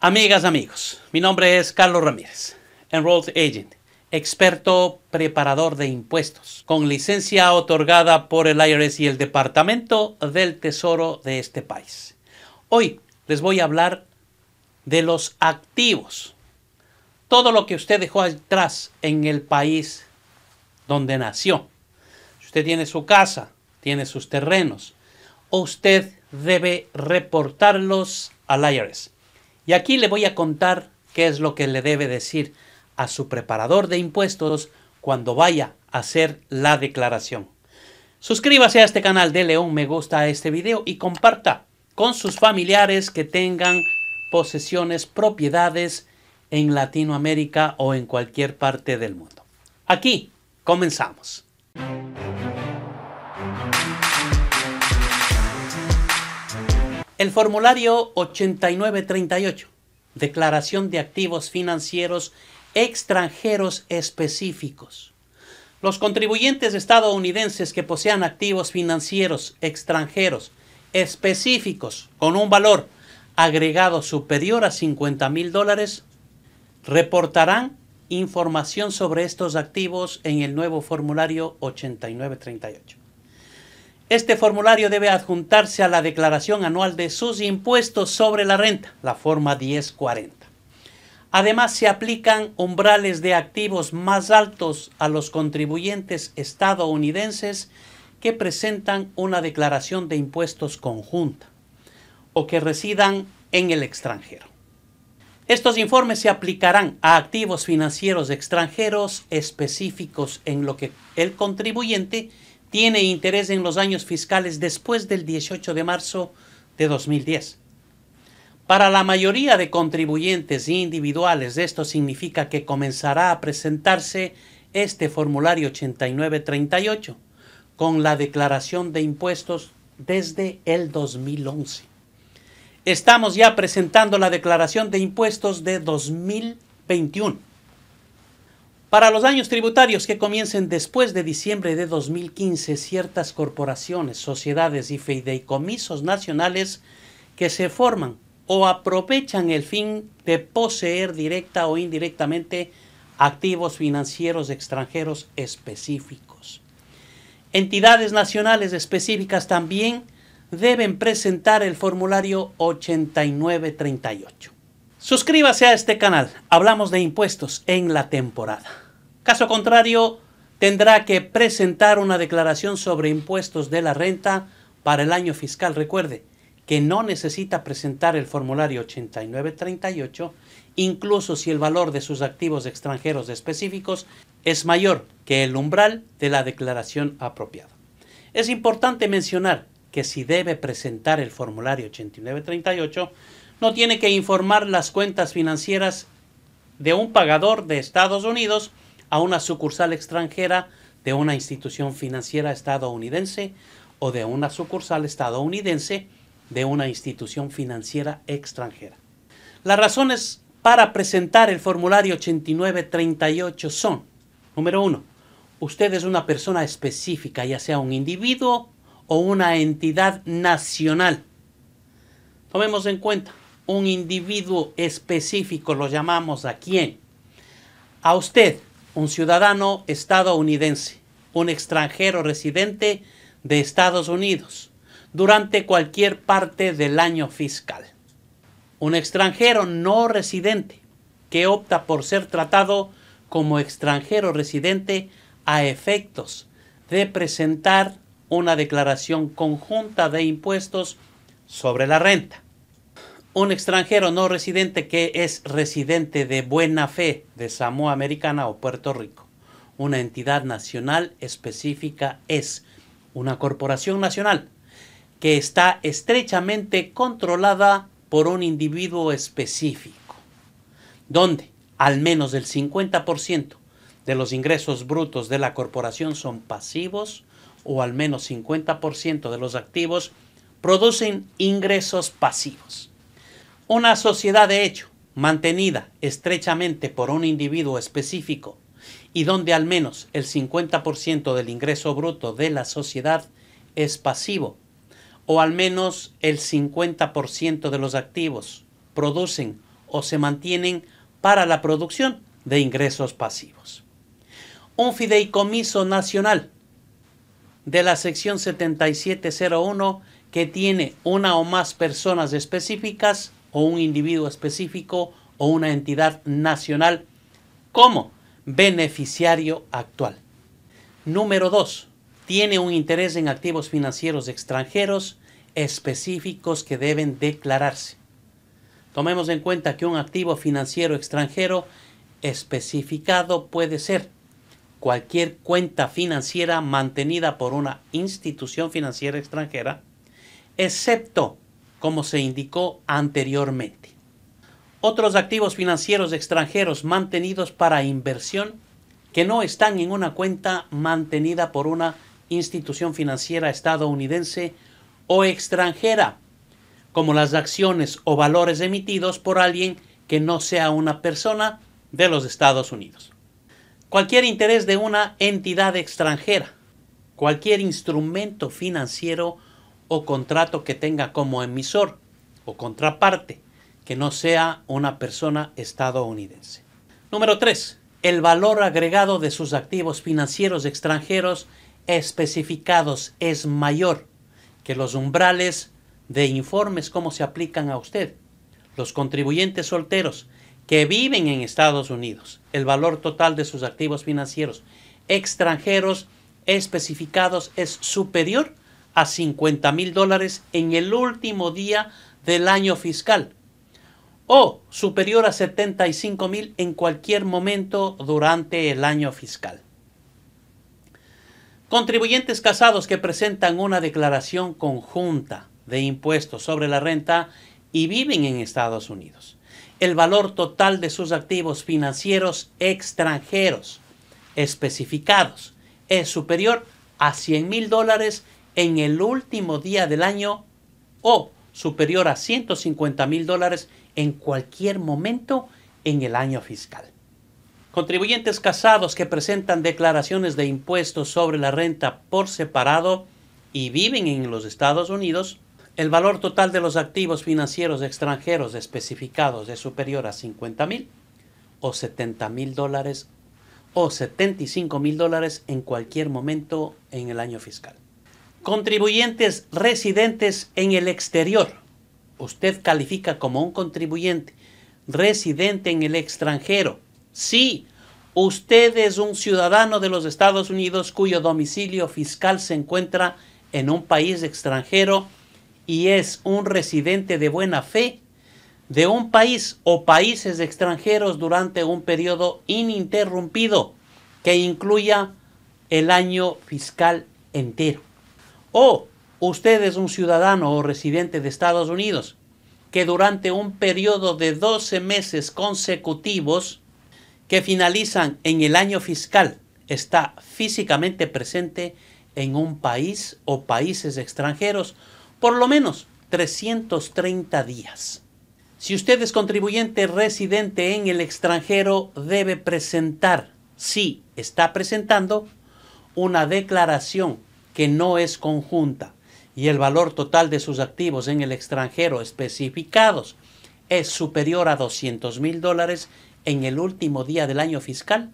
Amigas, amigos, mi nombre es Carlos Ramírez, Enrolled Agent, experto preparador de impuestos, con licencia otorgada por el IRS y el Departamento del Tesoro de este país. Hoy les voy a hablar de los activos, todo lo que usted dejó atrás en el país donde nació. usted tiene su casa, tiene sus terrenos, usted debe reportarlos al IRS y aquí le voy a contar qué es lo que le debe decir a su preparador de impuestos cuando vaya a hacer la declaración. Suscríbase a este canal, de León, me gusta este video y comparta con sus familiares que tengan posesiones, propiedades en Latinoamérica o en cualquier parte del mundo. Aquí comenzamos. El formulario 8938, Declaración de Activos Financieros Extranjeros Específicos. Los contribuyentes estadounidenses que posean activos financieros extranjeros específicos con un valor agregado superior a 50 mil dólares reportarán información sobre estos activos en el nuevo formulario 8938. Este formulario debe adjuntarse a la declaración anual de sus impuestos sobre la renta, la forma 1040. Además, se aplican umbrales de activos más altos a los contribuyentes estadounidenses que presentan una declaración de impuestos conjunta o que residan en el extranjero. Estos informes se aplicarán a activos financieros extranjeros específicos en lo que el contribuyente tiene interés en los años fiscales después del 18 de marzo de 2010. Para la mayoría de contribuyentes individuales esto significa que comenzará a presentarse este formulario 8938 con la declaración de impuestos desde el 2011. Estamos ya presentando la declaración de impuestos de 2021. Para los años tributarios que comiencen después de diciembre de 2015, ciertas corporaciones, sociedades y fideicomisos nacionales que se forman o aprovechan el fin de poseer directa o indirectamente activos financieros extranjeros específicos. Entidades nacionales específicas también deben presentar el formulario 8938. Suscríbase a este canal, hablamos de impuestos en la temporada. Caso contrario, tendrá que presentar una declaración sobre impuestos de la renta para el año fiscal. Recuerde que no necesita presentar el formulario 8938, incluso si el valor de sus activos extranjeros específicos es mayor que el umbral de la declaración apropiada. Es importante mencionar que si debe presentar el formulario 8938, no tiene que informar las cuentas financieras de un pagador de Estados Unidos a una sucursal extranjera de una institución financiera estadounidense o de una sucursal estadounidense de una institución financiera extranjera. Las razones para presentar el formulario 8938 son, número uno, usted es una persona específica, ya sea un individuo o una entidad nacional. Tomemos en cuenta, un individuo específico, lo llamamos a quién? A usted, un ciudadano estadounidense, un extranjero residente de Estados Unidos, durante cualquier parte del año fiscal. Un extranjero no residente que opta por ser tratado como extranjero residente a efectos de presentar una declaración conjunta de impuestos sobre la renta un extranjero no residente que es residente de buena fe de Samoa Americana o Puerto Rico. Una entidad nacional específica es una corporación nacional que está estrechamente controlada por un individuo específico, donde al menos el 50% de los ingresos brutos de la corporación son pasivos o al menos 50% de los activos producen ingresos pasivos. Una sociedad de hecho, mantenida estrechamente por un individuo específico y donde al menos el 50% del ingreso bruto de la sociedad es pasivo, o al menos el 50% de los activos producen o se mantienen para la producción de ingresos pasivos. Un fideicomiso nacional de la sección 7701 que tiene una o más personas específicas o un individuo específico o una entidad nacional como beneficiario actual. Número 2. Tiene un interés en activos financieros extranjeros específicos que deben declararse. Tomemos en cuenta que un activo financiero extranjero especificado puede ser cualquier cuenta financiera mantenida por una institución financiera extranjera, excepto como se indicó anteriormente. Otros activos financieros extranjeros mantenidos para inversión que no están en una cuenta mantenida por una institución financiera estadounidense o extranjera, como las acciones o valores emitidos por alguien que no sea una persona de los Estados Unidos. Cualquier interés de una entidad extranjera, cualquier instrumento financiero o contrato que tenga como emisor o contraparte que no sea una persona estadounidense. Número 3. El valor agregado de sus activos financieros extranjeros especificados es mayor que los umbrales de informes como se aplican a usted. Los contribuyentes solteros que viven en Estados Unidos, el valor total de sus activos financieros extranjeros especificados es superior a 50 mil dólares en el último día del año fiscal o superior a 75 mil en cualquier momento durante el año fiscal. Contribuyentes casados que presentan una declaración conjunta de impuestos sobre la renta y viven en Estados Unidos. El valor total de sus activos financieros extranjeros especificados es superior a 100 mil dólares en el último día del año o superior a 150 mil dólares en cualquier momento en el año fiscal. Contribuyentes casados que presentan declaraciones de impuestos sobre la renta por separado y viven en los Estados Unidos, el valor total de los activos financieros extranjeros especificados es superior a $50,000 o 70 mil dólares o 75 mil dólares en cualquier momento en el año fiscal. Contribuyentes residentes en el exterior. Usted califica como un contribuyente residente en el extranjero. Sí, usted es un ciudadano de los Estados Unidos cuyo domicilio fiscal se encuentra en un país extranjero y es un residente de buena fe de un país o países extranjeros durante un periodo ininterrumpido que incluya el año fiscal entero. O usted es un ciudadano o residente de Estados Unidos que durante un periodo de 12 meses consecutivos que finalizan en el año fiscal está físicamente presente en un país o países extranjeros por lo menos 330 días. Si usted es contribuyente residente en el extranjero, debe presentar, si está presentando, una declaración que no es conjunta y el valor total de sus activos en el extranjero especificados es superior a 200 mil dólares en el último día del año fiscal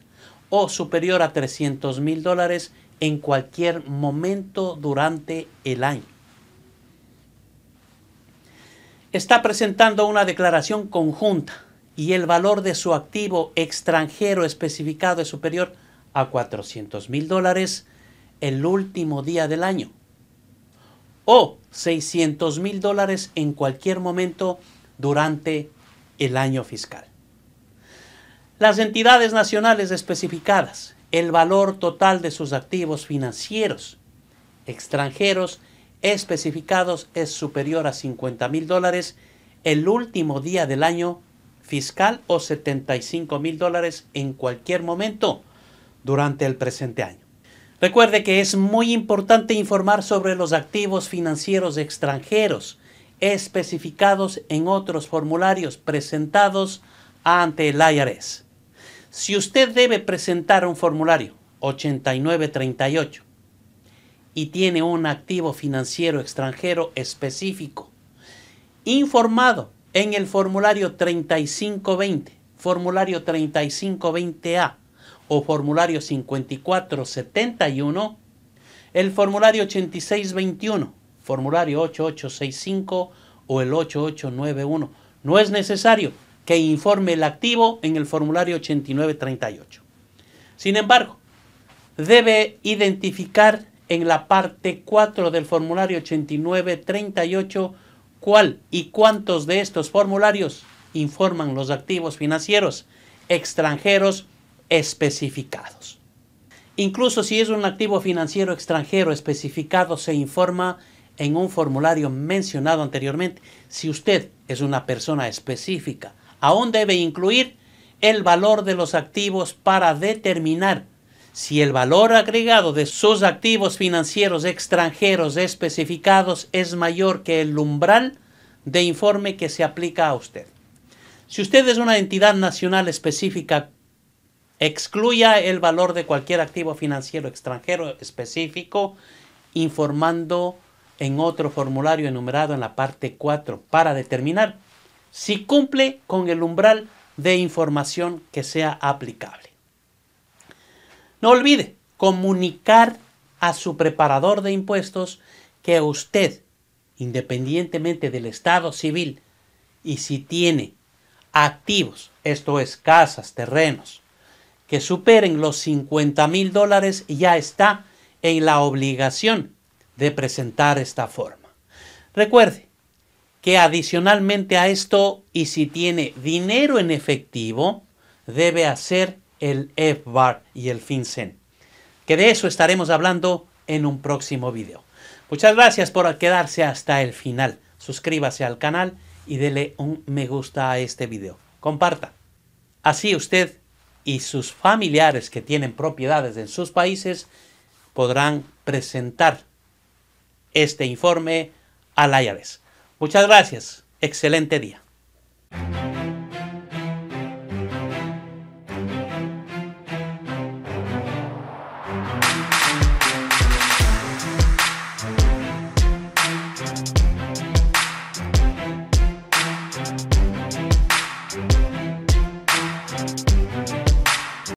o superior a 300 mil dólares en cualquier momento durante el año. Está presentando una declaración conjunta y el valor de su activo extranjero especificado es superior a 400 mil dólares el último día del año. O 600 mil dólares en cualquier momento durante el año fiscal. Las entidades nacionales especificadas, el valor total de sus activos financieros extranjeros especificados es superior a 50 mil dólares el último día del año fiscal o 75 mil dólares en cualquier momento durante el presente año. Recuerde que es muy importante informar sobre los activos financieros extranjeros especificados en otros formularios presentados ante el IRS. Si usted debe presentar un formulario 8938 y tiene un activo financiero extranjero específico, informado en el formulario 3520, formulario 3520A, o formulario 5471, el formulario 8621, formulario 8865 o el 8891. No es necesario que informe el activo en el formulario 8938. Sin embargo, debe identificar en la parte 4 del formulario 8938 cuál y cuántos de estos formularios informan los activos financieros extranjeros especificados. Incluso si es un activo financiero extranjero especificado, se informa en un formulario mencionado anteriormente. Si usted es una persona específica, aún debe incluir el valor de los activos para determinar si el valor agregado de sus activos financieros extranjeros especificados es mayor que el umbral de informe que se aplica a usted. Si usted es una entidad nacional específica excluya el valor de cualquier activo financiero extranjero específico informando en otro formulario enumerado en la parte 4 para determinar si cumple con el umbral de información que sea aplicable. No olvide comunicar a su preparador de impuestos que usted, independientemente del estado civil y si tiene activos, esto es casas, terrenos, que superen los 50 mil dólares ya está en la obligación de presentar esta forma. Recuerde que adicionalmente a esto, y si tiene dinero en efectivo, debe hacer el FBAR y el FinCEN. Que de eso estaremos hablando en un próximo video. Muchas gracias por quedarse hasta el final. Suscríbase al canal y dele un me gusta a este video. Comparta. Así usted y sus familiares que tienen propiedades en sus países podrán presentar este informe a la IRS. Muchas gracias. Excelente día.